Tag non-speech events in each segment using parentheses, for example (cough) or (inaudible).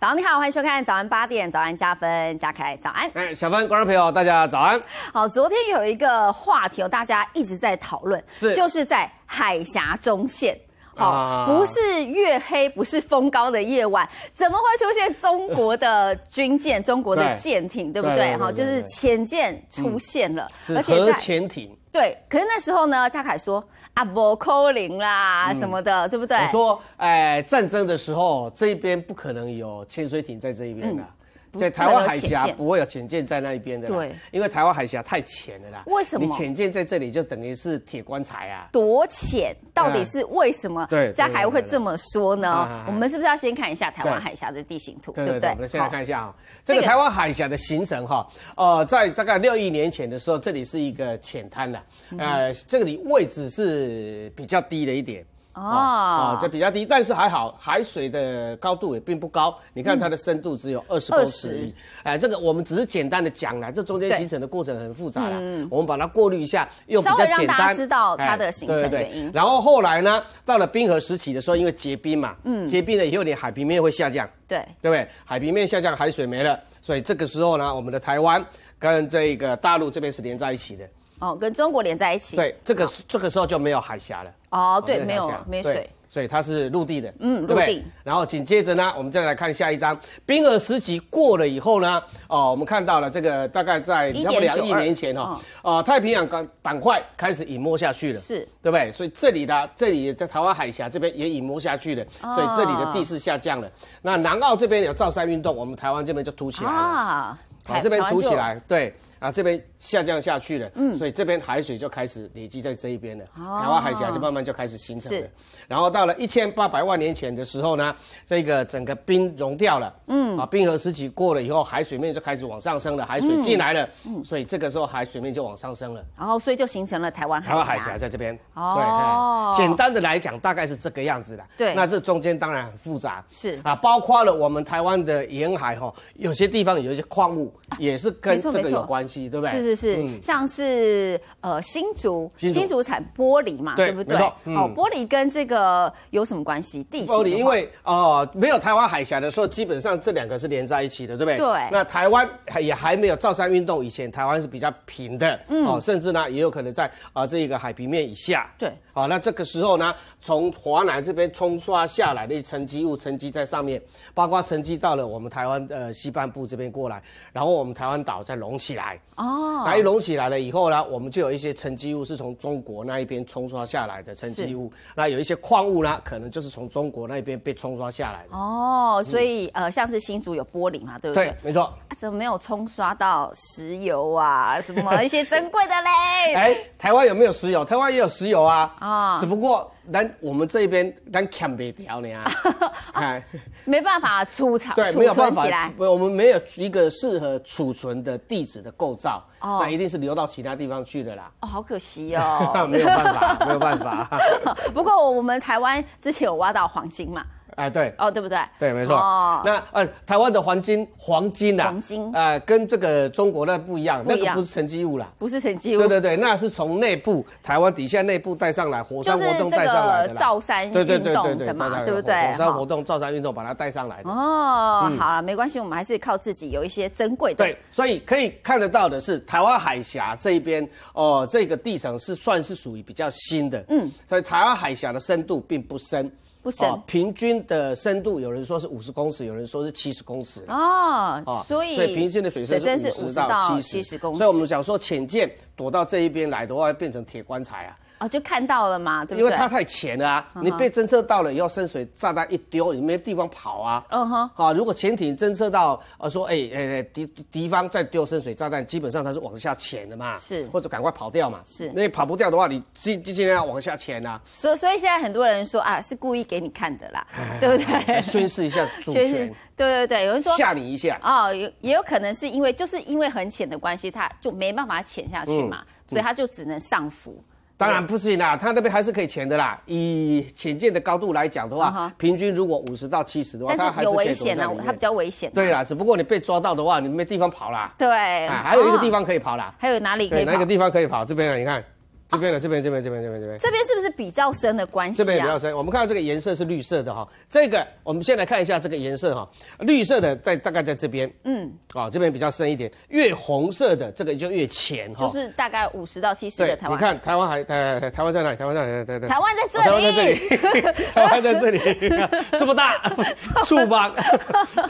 早，你好，欢迎收看早安八点，早安加分，加凯，早安，哎，小芬，观众朋友，大家早安。好，昨天有一个话题，大家一直在讨论，就是在海峡中线，好，不是月黑不是风高的夜晚，怎么会出现中国的军舰、(laughs) 中国的舰艇，对不对？哈，就是潜舰出现了，而是核潜艇。对，可是那时候呢，嘉凯说。阿波考灵啦什么的，对不对？我说，哎，战争的时候，这边不可能有潜水艇在这一边的。在台湾海峡不会有潜艇在那一边的，对，因为台湾海峡太浅了啦。为什么？你潜艇在这里就等于是铁棺材啊！多浅，到底是为什么？对，在还会这么说呢？我们是不是要先看一下台湾海峡的地形图，对不对？我们先来看一下啊，这个台湾海峡的形成哈，呃，在大概六亿年前的时候，这里是一个浅滩的，呃，这里位置是比较低的一点。哦，啊，这比较低，但是还好，海水的高度也并不高。你看它的深度只有二十公尺。哎，这个我们只是简单的讲啊，这中间形成的过程很复杂了。嗯，我们把它过滤一下，又比较简单，知道它的形成原因。然后后来呢，到了冰河时期的时候，因为结冰嘛，嗯，结冰了以后，你海平面会下降。对，对不对？海平面下降，海水没了，所以这个时候呢，我们的台湾跟这个大陆这边是连在一起的。哦，跟中国连在一起。对，这个这个时候就没有海峡了。哦，对，没有没水。所以它是陆地的，嗯，陆地。然后紧接着呢，我们再来看下一张，冰河时期过了以后呢，哦，我们看到了这个大概在差不多两亿年前哈，啊，太平洋板板块开始隐没下去了，是对不对？所以这里的这里在台湾海峡这边也隐没下去了，所以这里的地势下降了。那南澳这边有造山运动，我们台湾这边就凸起来了，把这边凸起来，对，啊这边。下降下去了，嗯，所以这边海水就开始累积在这一边了，台湾海峡就慢慢就开始形成了。然后到了一千八百万年前的时候呢，这个整个冰融掉了，嗯，啊，冰河时期过了以后，海水面就开始往上升了，海水进来了，嗯，所以这个时候海水面就往上升了，然后所以就形成了台湾海峡在这边。哦，简单的来讲，大概是这个样子的。对，那这中间当然很复杂，是啊，包括了我们台湾的沿海哈，有些地方有一些矿物也是跟这个有关系，对不对？是是像是呃新竹新竹产玻璃嘛，对不对？哦，玻璃跟这个有什么关系？地玻璃，因为哦没有台湾海峡的时候，基本上这两个是连在一起的，对不对？对。那台湾也还没有造山运动，以前台湾是比较平的，哦，甚至呢也有可能在啊这一个海平面以下。对。好，那这个时候呢，从华南这边冲刷下来的沉积物沉积在上面，包括沉积到了我们台湾呃西半部这边过来，然后我们台湾岛再隆起来。哦，那一隆起来了以后呢，我们就有一些沉积物是从中国那一边冲刷下来的沉积物，那有一些矿物啦，可能就是从中国那一边被冲刷下来的。哦，所以呃，像是新竹有玻璃嘛，对不对？对，没错。怎么没有冲刷到石油啊？什么一些珍贵的嘞？(laughs) 哎，台湾有没有石油？台湾也有石油啊。只不过，咱我们这边咱强不掉呢啊，(laughs) 没办法储藏，对，没有办法，不，我们没有一个适合储存的地址的构造，哦，那一定是流到其他地方去的啦，哦，好可惜哦，那 (laughs) 没有办法，没有办法。(laughs) 不过我们台湾之前有挖到黄金嘛。哎，对哦，对不对？对，没错。哦，那呃，台湾的黄金，黄金啊，黄金，呃，跟这个中国那不一样，那个不是沉积物啦，不是沉积物。对对对，那是从内部，台湾底下内部带上来，火山活动带上来啦。造山运动的嘛，对不对？火山活动造山运动把它带上来的。哦，好了，没关系，我们还是靠自己有一些珍贵的。对，所以可以看得到的是，台湾海峡这一边，哦，这个地层是算是属于比较新的。嗯，所以台湾海峡的深度并不深。不深，平均的深度有人说是五十公尺，有人说是七十公尺。哦，所以所以平均的水深是五十到七十公尺，所以我们想说，浅见躲到这一边来的话，变成铁棺材啊。哦，就看到了嘛，对不对？因为它太浅了啊！你被侦测到了以后，深水炸弹一丢，你没地方跑啊。嗯哼。好，如果潜艇侦测到，呃，说，哎哎哎，敌敌方在丢深水炸弹，基本上它是往下潜的嘛。是。或者赶快跑掉嘛。是。那你跑不掉的话，你尽尽量要往下潜啊。所所以现在很多人说啊，是故意给你看的啦，(laughs) 对不对？宣示一下主权。对对对，有人说吓你一下。哦，有也有可能是因为就是因为很浅的关系，它就没办法潜下去嘛，所以它就只能上浮。当然不行啦，它那边还是可以潜的啦。以潜舰的高度来讲的话，平均如果五十到七十的话，它还是可以躲在它比较危险。对啦，只不过你被抓到的话，你没地方跑啦。对，还有一个地方可以跑啦。还有哪里？对，哪一个地方可以跑？这边啊，你看。这边的这边，这边，这边，这边，这边。这边是不是比较深的关系？这边比较深。我们看到这个颜色是绿色的哈，这个我们先来看一下这个颜色哈，绿色的在大概在这边。嗯，啊，这边比较深一点，越红色的这个就越浅哈。就是大概五十到七十的台湾。你看台湾还台台湾在哪？台湾在哪？对台湾在这里。台湾在这里。台湾在这里。(laughs) (laughs) 这么大，触邦。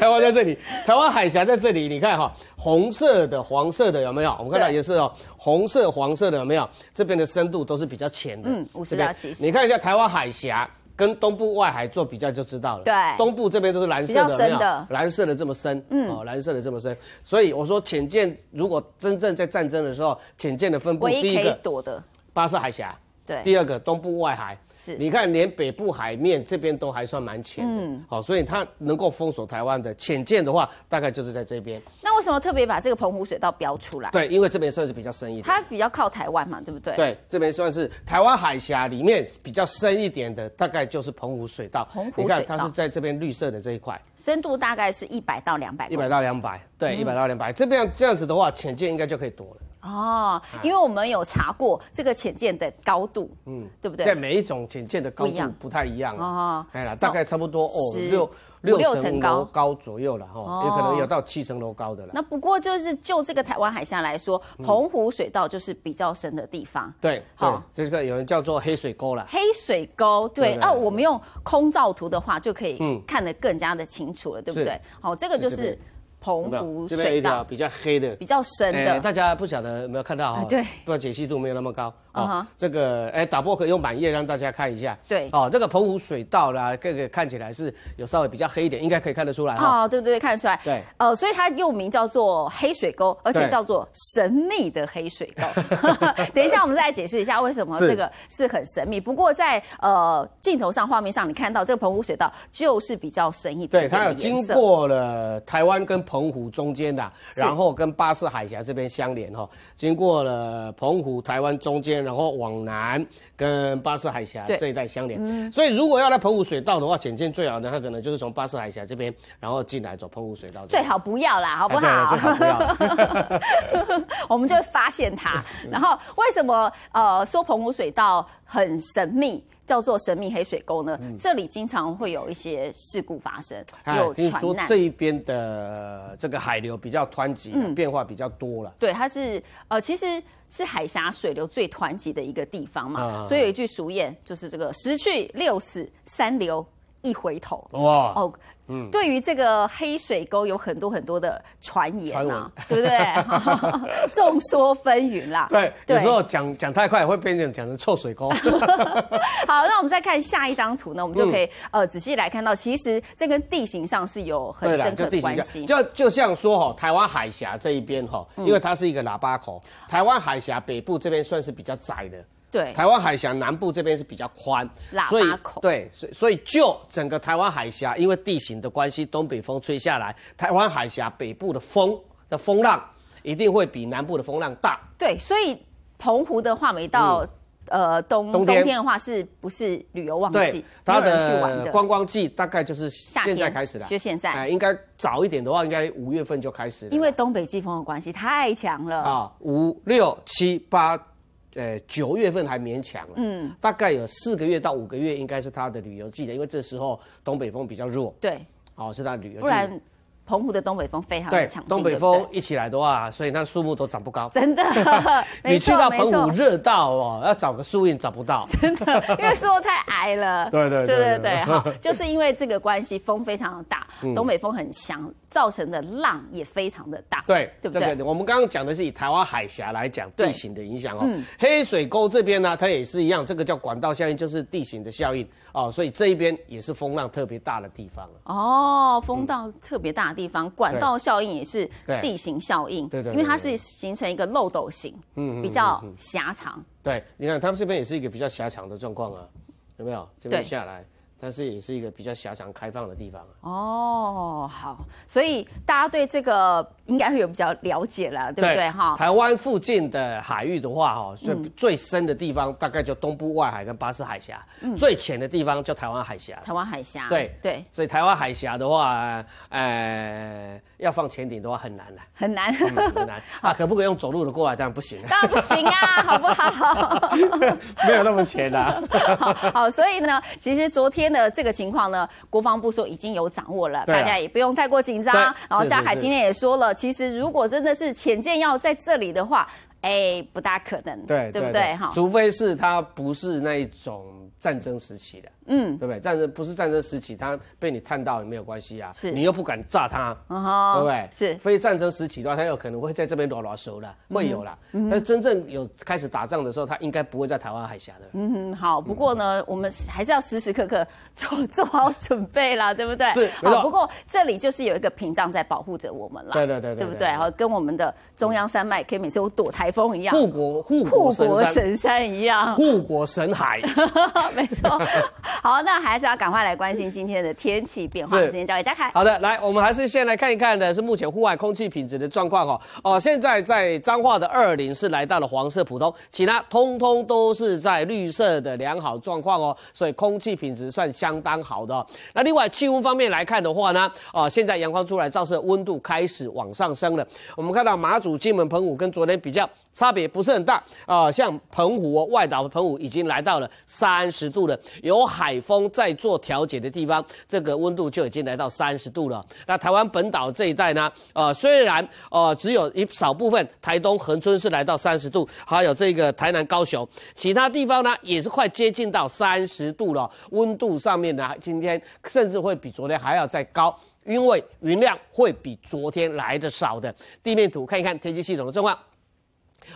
台湾在这里。台湾海峡在这里。你看哈，红色的、黄色的有没有？我们看到也是哦，红色、黄色的有没有？这边的。深度都是比较浅的，这边你看一下台湾海峡跟东部外海做比较就知道了。对，东部这边都是蓝色的，没有蓝色的这么深，哦，蓝色的这么深。所以我说，浅见，如果真正在战争的时候，浅见的分布，第一个躲的巴士海峡，对，第二个东部外海。你看，连北部海面这边都还算蛮浅的，好，所以它能够封锁台湾的浅见的话，大概就是在这边。那为什么特别把这个澎湖水道标出来？对，因为这边算是比较深一点，它比较靠台湾嘛，对不对？对，这边算是台湾海峡里面比较深一点的，大概就是澎湖水道。澎湖水道，你看它是在这边绿色的这一块，深度大概是一百到两百。一百到两百，对，一百到两百。这边这样子的话，浅见应该就可以多了。哦，因为我们有查过这个浅见的高度，嗯，对不对？在每一种浅见的高度不太一样哦，哎呀，大概差不多哦，六六层楼高左右了哈，也可能有到七层楼高的了。那不过就是就这个台湾海峡来说，澎湖水道就是比较深的地方，对，好，这个有人叫做黑水沟了。黑水沟，对，哦，我们用空照图的话就可以看得更加的清楚了，对不对？好，这个就是。澎湖水道比较黑的，比较深的，大家不晓得有没有看到哈？对，不过解析度没有那么高。这个哎，打破可以用板页让大家看一下。对，哦，这个澎湖水道啦，这个看起来是有稍微比较黑一点，应该可以看得出来。哦，对对，看得出来。对，呃，所以它又名叫做黑水沟，而且叫做神秘的黑水沟。(laughs) 等一下我们再来解释一下为什么这个是很神秘。不过在呃镜头上画面上，你看到这个澎湖水道就是比较深一点。对，它有经过了台湾跟澎湖中间的，然后跟巴士海峡这边相连哈，经过了澎湖台湾中间。然后往南跟巴士海峡这一带相连，所以如果要来澎湖水道的话，前进最好呢，它可能就是从巴士海峡这边然后进来走澎湖水道。最好不要啦，好不好？(laughs) 我们就会发现它。(laughs) 然后为什么呃说澎湖水道？很神秘，叫做神秘黑水沟呢。这里经常会有一些事故发生，有船难。这一边的这个海流比较湍急，变化比较多了。对，它是呃，其实是海峡水流最湍急的一个地方嘛。所以有一句俗谚，就是这个十去六死三流一回头。哇！哦。嗯，对于这个黑水沟有很多很多的传言呐，对不对？(laughs) 众说纷纭啦。对，有时候讲讲太快会变成讲成臭水沟。(laughs) 好，那我们再看下一张图呢，我们就可以呃仔细来看到，其实这跟地形上是有很深刻关系。就就像说哈，台湾海峡这一边哈，因为它是一个喇叭口，台湾海峡北部这边算是比较窄的。对台湾海峡南部这边是比较宽，所以对，所以所以就整个台湾海峡，因为地形的关系，东北风吹下来，台湾海峡北部的风的风浪一定会比南部的风浪大。对，所以澎湖的话，没到呃冬冬天的话，是不是旅游旺季？它的观光季大概就是现在开始了，就现在。哎，应该早一点的话，应该五月份就开始。因为东北季风的关系太强了啊，五六七八。呃，九月份还勉强了，嗯，大概有四个月到五个月应该是它的旅游季的，因为这时候东北风比较弱。对，哦，是它旅游。不然，澎湖的东北风非常强。东北风一起来的话，所以那树木都长不高。真的，(laughs) 你去到澎湖热到哦，要找个树荫找不到。真的，因为树太矮了。对对对对对，哈，就是因为这个关系，风非常的大。东北风很强，造成的浪也非常的大。对，对不对？我们刚刚讲的是以台湾海峡来讲地形的影响哦。嗯。黑水沟这边呢，它也是一样，这个叫管道效应，就是地形的效应哦。所以这一边也是风浪特别大的地方。哦，风浪特别大的地方，管道效应也是地形效应。对对。因为它是形成一个漏斗型，嗯，比较狭长。对，你看他们这边也是一个比较狭长的状况啊，有没有？这边下来。但是也是一个比较狭长开放的地方哦，好，所以大家对这个应该会有比较了解了，对不对哈？台湾附近的海域的话，哈，最最深的地方大概就东部外海跟巴士海峡，最浅的地方叫台湾海峡。台湾海峡，对对，所以台湾海峡的话，呃，要放潜艇的话很难的，很难，很难 (laughs) 啊！可不可以用走路的过来？当然不行，当然不行啊，(laughs) 好不好？没有那么浅啊。(laughs) 好，所以呢，其实昨天。的这个情况呢，国防部说已经有掌握了，大家也不用太过紧张。然后，嘉海今天也说了，其实如果真的是潜舰要在这里的话，哎，不大可能，对对不对？哈，除非是他不是那一种战争时期的。嗯，对不对？战争不是战争时期，它被你探到也没有关系啊。是你又不敢炸它，对不对？是非战争时期的话，它有可能会在这边捞捞熟了，会有啦。但真正有开始打仗的时候，它应该不会在台湾海峡的。嗯，好。不过呢，我们还是要时时刻刻 (laughs) 做做好准备啦，对不对？是。好，不过这里就是有一个屏障在保护着我们啦。对对对对，对不对？哦，跟我们的中央山脉可以每次躲台风一样，护国护护国神山一样，护国神海，(laughs) 没错。好，那还是要赶快来关心今天的天气变化。时间交给嘉凯。好的，来，我们还是先来看一看的是目前户外空气品质的状况哈。哦，现在在彰化的二零是来到了黄色普通，其他通通都是在绿色的良好状况哦，所以空气品质算相当好的。那另外气温方面来看的话呢，哦，现在阳光出来照射，温度开始往上升了。我们看到马祖、金门、澎湖跟昨天比较差别不是很大啊，像澎湖、外岛、的澎湖已经来到了三十度了，有海。海风在做调节的地方，这个温度就已经来到三十度了。那台湾本岛这一带呢？呃，虽然呃，只有一少部分，台东恒春是来到三十度，还有这个台南高雄，其他地方呢也是快接近到三十度了。温度上面呢，今天甚至会比昨天还要再高，因为云量会比昨天来的少的。地面图看一看天气系统的状况。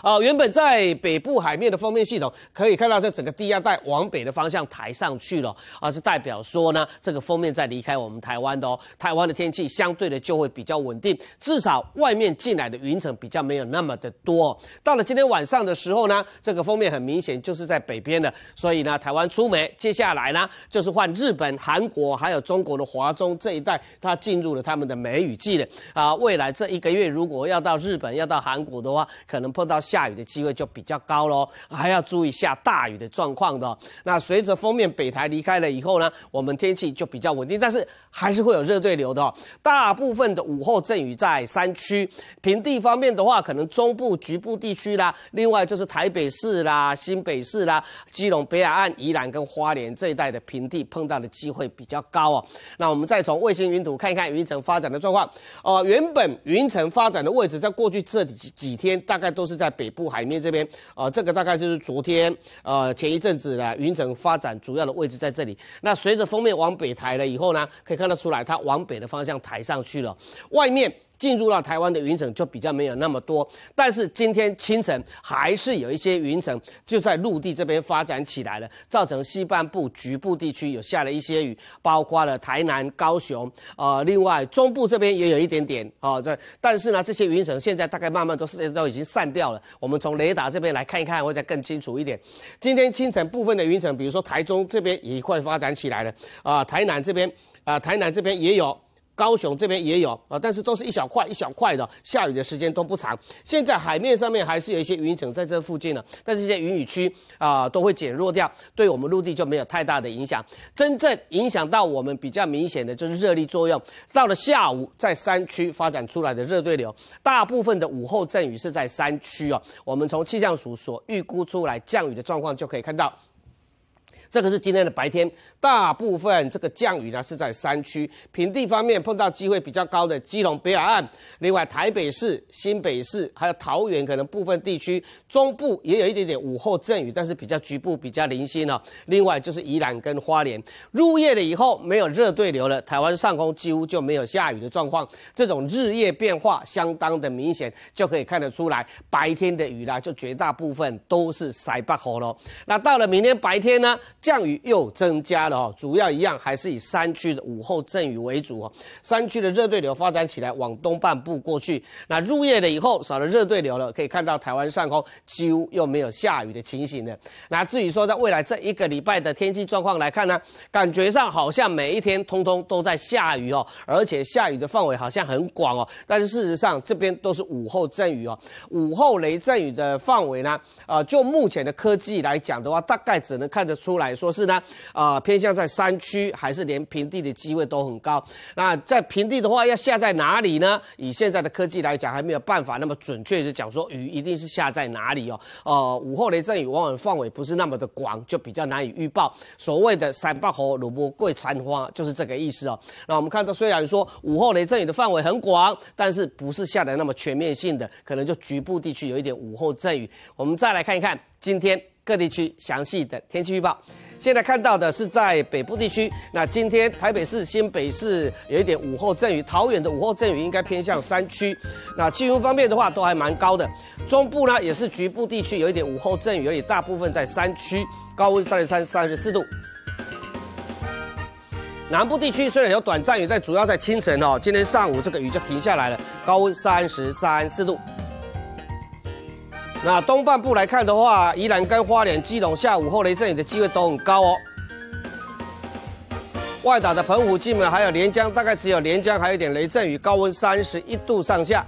啊，原本在北部海面的封面系统，可以看到这整个低压带往北的方向抬上去了，啊，是代表说呢，这个封面在离开我们台湾的哦，台湾的天气相对的就会比较稳定，至少外面进来的云层比较没有那么的多。到了今天晚上的时候呢，这个封面很明显就是在北边的，所以呢，台湾出梅，接下来呢就是换日本、韩国还有中国的华中这一带，它进入了他们的梅雨季了。啊，未来这一个月如果要到日本、要到韩国的话，可能碰到。到下雨的机会就比较高喽，还要注意下大雨的状况的。那随着封面北台离开了以后呢，我们天气就比较稳定，但是还是会有热对流的大部分的午后阵雨在山区，平地方面的话，可能中部局部地区啦，另外就是台北市啦、新北市啦、基隆北海岸、宜兰跟花莲这一带的平地碰到的机会比较高哦。那我们再从卫星云图看一看云层发展的状况。哦，原本云层发展的位置在过去这几天大概都是。在北部海面这边，呃，这个大概就是昨天，呃，前一阵子的云层发展主要的位置在这里。那随着封面往北抬了以后呢，可以看得出来，它往北的方向抬上去了。外面。进入到台湾的云层就比较没有那么多，但是今天清晨还是有一些云层就在陆地这边发展起来了，造成西半部局部地区有下了一些雨，包括了台南、高雄啊，另外中部这边也有一点点啊。这但是呢，这些云层现在大概慢慢都是都已经散掉了。我们从雷达这边来看一看，会再更清楚一点。今天清晨部分的云层，比如说台中这边也快发展起来了啊，台南这边啊，台南这边也有。高雄这边也有啊，但是都是一小块一小块的，下雨的时间都不长。现在海面上面还是有一些云层在这附近呢，但是这些云雨区啊都会减弱掉，对我们陆地就没有太大的影响。真正影响到我们比较明显的就是热力作用，到了下午在山区发展出来的热对流，大部分的午后阵雨是在山区哦。我们从气象署所预估出来降雨的状况就可以看到。这个是今天的白天，大部分这个降雨呢是在山区，平地方面碰到机会比较高的基隆北海岸，另外台北市、新北市还有桃园，可能部分地区中部也有一点点午后阵雨，但是比较局部，比较零星哦。另外就是宜兰跟花莲。入夜了以后，没有热对流了，台湾上空几乎就没有下雨的状况。这种日夜变化相当的明显，就可以看得出来，白天的雨啦，就绝大部分都是塞不活喽。那到了明天白天呢？降雨又增加了哦，主要一样还是以山区的午后阵雨为主哦。山区的热对流发展起来，往东半部过去。那入夜了以后，少了热对流了，可以看到台湾上空几乎又没有下雨的情形了。那至于说在未来这一个礼拜的天气状况来看呢，感觉上好像每一天通通都在下雨哦，而且下雨的范围好像很广哦。但是事实上，这边都是午后阵雨哦。午后雷阵雨的范围呢，呃，就目前的科技来讲的话，大概只能看得出来。说是呢，啊，偏向在山区还是连平地的机会都很高。那在平地的话，要下在哪里呢？以现在的科技来讲，还没有办法那么准确的讲说雨一定是下在哪里哦。呃，午后雷阵雨往往范围不是那么的广，就比较难以预报。所谓的“三八猴萝卜桂、残花”就是这个意思哦。那我们看到，虽然说午后雷阵雨的范围很广，但是不是下的那么全面性的，可能就局部地区有一点午后阵雨。我们再来看一看今天。各地区详细的天气预报。现在看到的是在北部地区，那今天台北市、新北市有一点午后阵雨，桃园的午后阵雨应该偏向山区。那气温方面的话，都还蛮高的。中部呢，也是局部地区有一点午后阵雨而已，大部分在山区，高温三十三、三十四度。南部地区虽然有短暂雨，但主要在清晨哦。今天上午这个雨就停下来了，高温三十三、四度。那东半部来看的话，宜兰跟花莲、基隆下午后雷阵雨的机会都很高哦。外打的澎湖、金门还有连江，大概只有连江还有点雷阵雨，高温三十一度上下。